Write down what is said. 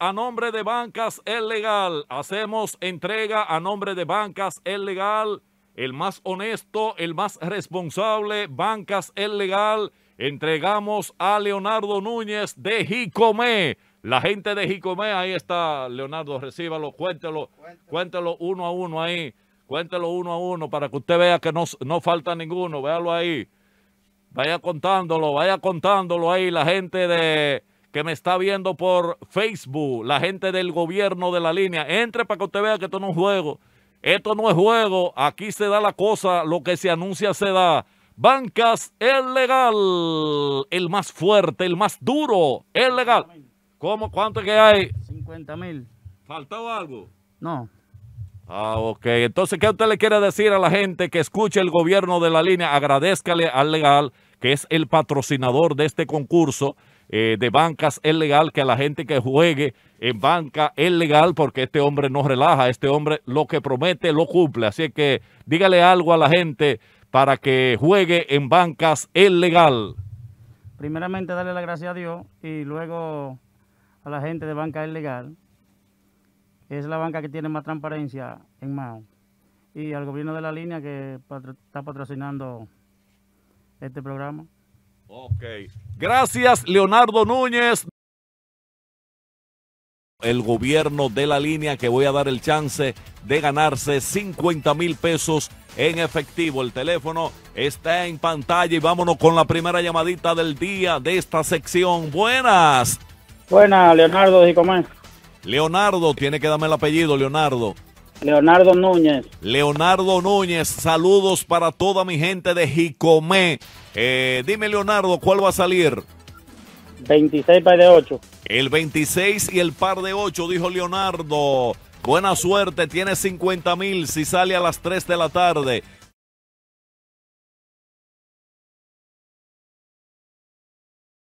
a nombre de Bancas El Legal. Hacemos entrega a nombre de Bancas El Legal. El más honesto, el más responsable, Bancas El Legal. Entregamos a Leonardo Núñez de Jicomé. La gente de Jicomé, ahí está Leonardo, recíbalo, cuéntelo, cuéntelo uno a uno ahí. Cuéntelo uno a uno para que usted vea que no, no falta ninguno. Véalo ahí. Vaya contándolo, vaya contándolo ahí la gente de que me está viendo por Facebook, la gente del gobierno de la línea, entre para que usted vea que esto no es juego. Esto no es juego, aquí se da la cosa, lo que se anuncia se da. Bancas, el legal, el más fuerte, el más duro, el legal. ¿Cómo? ¿Cuánto que hay? 50 mil. ¿Faltó algo? No. Ah, ok. Entonces, ¿qué usted le quiere decir a la gente que escuche el gobierno de la línea? Agradezcale al legal, que es el patrocinador de este concurso. Eh, de bancas es legal, que a la gente que juegue en banca es legal, porque este hombre no relaja, este hombre lo que promete lo cumple. Así que dígale algo a la gente para que juegue en bancas es legal. Primeramente darle la gracia a Dios y luego a la gente de banca es legal. Es la banca que tiene más transparencia en Mao. Y al gobierno de la línea que está patrocinando este programa. Ok. Gracias, Leonardo Núñez. El gobierno de la línea que voy a dar el chance de ganarse 50 mil pesos en efectivo. El teléfono está en pantalla y vámonos con la primera llamadita del día de esta sección. Buenas. Buenas, Leonardo de Comán. Leonardo, tiene que darme el apellido, Leonardo. Leonardo Núñez. Leonardo Núñez, saludos para toda mi gente de Jicomé. Eh, dime, Leonardo, ¿cuál va a salir? 26 par de 8. El 26 y el par de 8, dijo Leonardo. Buena suerte, tiene 50 mil si sale a las 3 de la tarde.